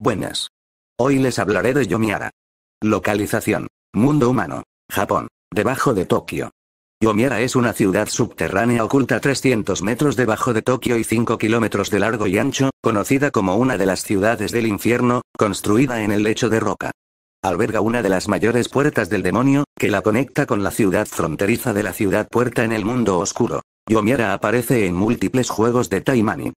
Buenas. Hoy les hablaré de Yomiara. Localización. Mundo humano. Japón. Debajo de Tokio. Yomiara es una ciudad subterránea oculta 300 metros debajo de Tokio y 5 kilómetros de largo y ancho, conocida como una de las ciudades del infierno, construida en el lecho de roca. Alberga una de las mayores puertas del demonio, que la conecta con la ciudad fronteriza de la ciudad puerta en el mundo oscuro. Yomiara aparece en múltiples juegos de Taimani.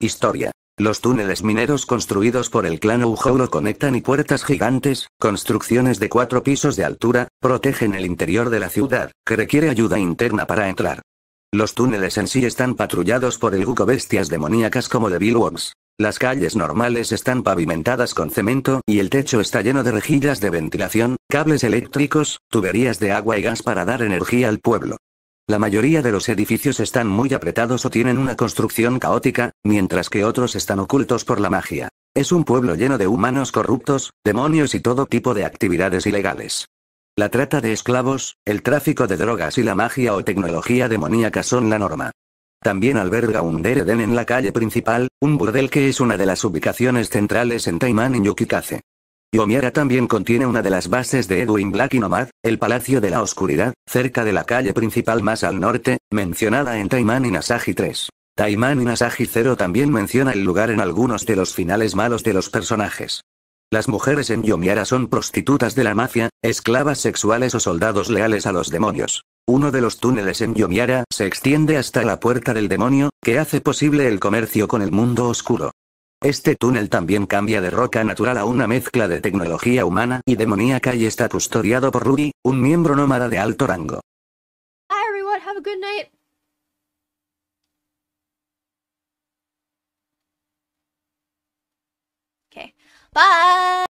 Historia. Los túneles mineros construidos por el clan lo conectan y puertas gigantes, construcciones de cuatro pisos de altura, protegen el interior de la ciudad, que requiere ayuda interna para entrar. Los túneles en sí están patrullados por el Guco bestias demoníacas como de Worms. Las calles normales están pavimentadas con cemento y el techo está lleno de rejillas de ventilación, cables eléctricos, tuberías de agua y gas para dar energía al pueblo. La mayoría de los edificios están muy apretados o tienen una construcción caótica, mientras que otros están ocultos por la magia. Es un pueblo lleno de humanos corruptos, demonios y todo tipo de actividades ilegales. La trata de esclavos, el tráfico de drogas y la magia o tecnología demoníaca son la norma. También alberga un deredén en la calle principal, un burdel que es una de las ubicaciones centrales en Taimán y Yukikaze. Yomiara también contiene una de las bases de Edwin Black y Nomad, el Palacio de la Oscuridad, cerca de la calle principal más al norte, mencionada en Taiman y Nasaji 3. Taiman y Nasaji 0 también menciona el lugar en algunos de los finales malos de los personajes. Las mujeres en Yomiara son prostitutas de la mafia, esclavas sexuales o soldados leales a los demonios. Uno de los túneles en Yomiara se extiende hasta la puerta del demonio, que hace posible el comercio con el mundo oscuro. Este túnel también cambia de roca natural a una mezcla de tecnología humana y demoníaca y está custodiado por Ruby, un miembro nómada de alto rango. Bye.